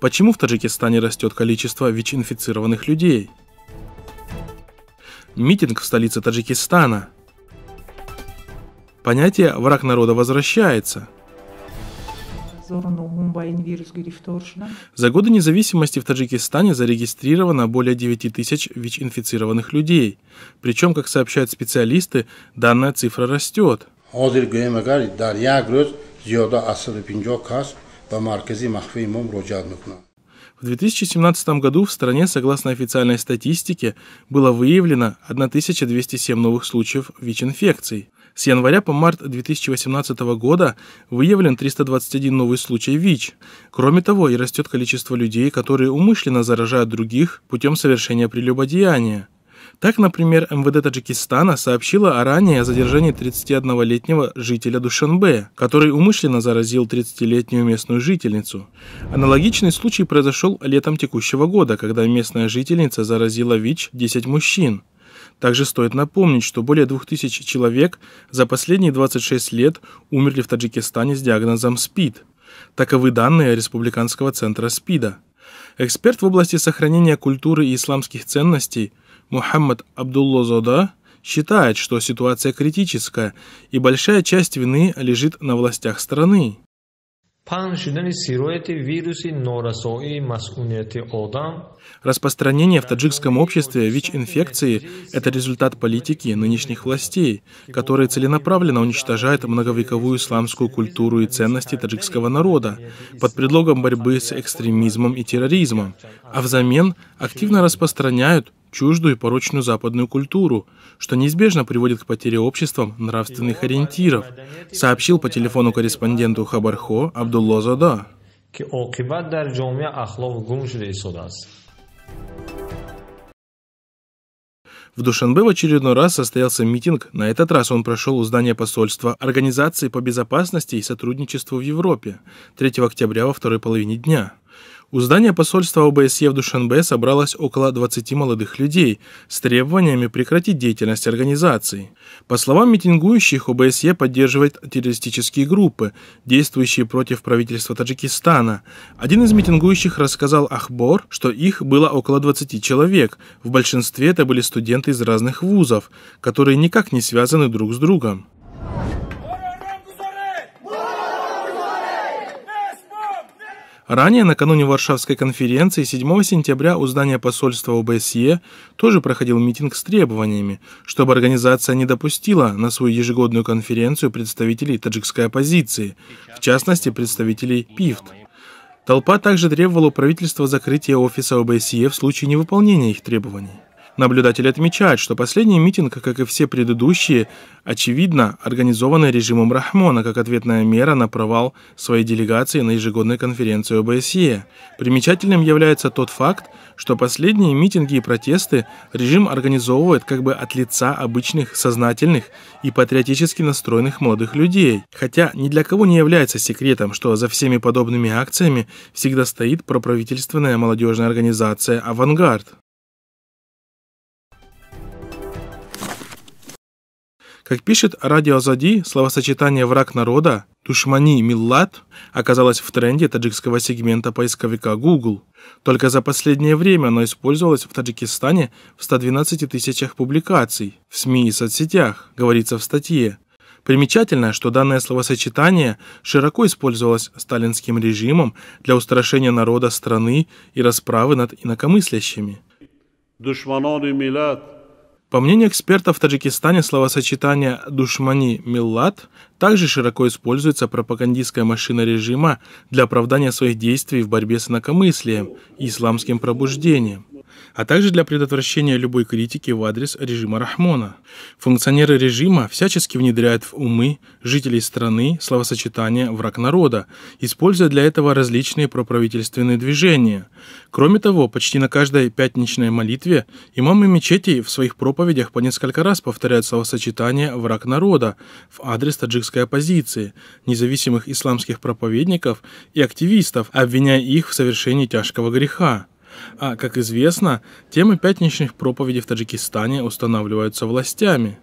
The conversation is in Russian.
Почему в Таджикистане растет количество ВИЧ-инфицированных людей? Митинг в столице Таджикистана. Понятие «враг народа» возвращается. За годы независимости в Таджикистане зарегистрировано более 9 тысяч ВИЧ-инфицированных людей. Причем, как сообщают специалисты, данная цифра растет по маркази махфи имам в 2017 году в стране, согласно официальной статистике, было выявлено 1207 новых случаев ВИЧ-инфекций. С января по март 2018 года выявлен 321 новый случай ВИЧ. Кроме того, и растет количество людей, которые умышленно заражают других путем совершения прелюбодеяния. Так, например, МВД Таджикистана сообщило о ранее задержании 31-летнего жителя Душанбе, который умышленно заразил 30-летнюю местную жительницу. Аналогичный случай произошел летом текущего года, когда местная жительница заразила ВИЧ 10 мужчин. Также стоит напомнить, что более 2000 человек за последние 26 лет умерли в Таджикистане с диагнозом СПИД. Таковы данные Республиканского центра СПИДа. Эксперт в области сохранения культуры и исламских ценностей – Мухаммад Абдуллозода считает, что ситуация критическая, и большая часть вины лежит на властях страны. Распространение в таджикском обществе ВИЧ-инфекции – это результат политики нынешних властей, которые целенаправленно уничтожают многовековую исламскую культуру и ценности таджикского народа под предлогом борьбы с экстремизмом и терроризмом, а взамен активно распространяют чуждую и порочную западную культуру, что неизбежно приводит к потере обществом нравственных ориентиров, сообщил по телефону корреспонденту Хабархо Абдулло Зада. В Душанбе в очередной раз состоялся митинг. На этот раз он прошел у здания посольства Организации по безопасности и сотрудничеству в Европе 3 октября во второй половине дня. У здания посольства ОБСЕ в Душанбе собралось около 20 молодых людей с требованиями прекратить деятельность организации. По словам митингующих, ОБСЕ поддерживает террористические группы, действующие против правительства Таджикистана. Один из митингующих рассказал Ахбор, что их было около 20 человек. В большинстве это были студенты из разных вузов, которые никак не связаны друг с другом. Ранее, накануне Варшавской конференции 7 сентября у здания посольства ОБСЕ тоже проходил митинг с требованиями, чтобы организация не допустила на свою ежегодную конференцию представителей таджикской оппозиции, в частности представителей ПИФТ. Толпа также требовала у правительства закрытия офиса ОБСЕ в случае невыполнения их требований. Наблюдатели отмечают, что последний митинг, как и все предыдущие, очевидно организован режимом Рахмона как ответная мера на провал своей делегации на ежегодной конференции ОБСЕ. Примечательным является тот факт, что последние митинги и протесты режим организовывает как бы от лица обычных сознательных и патриотически настроенных молодых людей. Хотя ни для кого не является секретом, что за всеми подобными акциями всегда стоит проправительственная молодежная организация «Авангард». Как пишет Радио Зади, словосочетание «враг народа» «душмани миллат» оказалось в тренде таджикского сегмента поисковика Google. Только за последнее время оно использовалось в Таджикистане в 112 тысячах публикаций, в СМИ и соцсетях, говорится в статье. Примечательно, что данное словосочетание широко использовалось сталинским режимом для устрашения народа страны и расправы над инакомыслящими. Душманон миллат по мнению экспертов в Таджикистане, словосочетание «душмани миллат» также широко используется пропагандистская машина режима для оправдания своих действий в борьбе с инакомыслием и исламским пробуждением а также для предотвращения любой критики в адрес режима Рахмона. Функционеры режима всячески внедряют в умы жителей страны словосочетание «враг народа», используя для этого различные проправительственные движения. Кроме того, почти на каждой пятничной молитве имамы мечетей в своих проповедях по несколько раз повторяют словосочетание «враг народа» в адрес таджикской оппозиции, независимых исламских проповедников и активистов, обвиняя их в совершении тяжкого греха. А, как известно, темы пятничных проповедей в Таджикистане устанавливаются властями.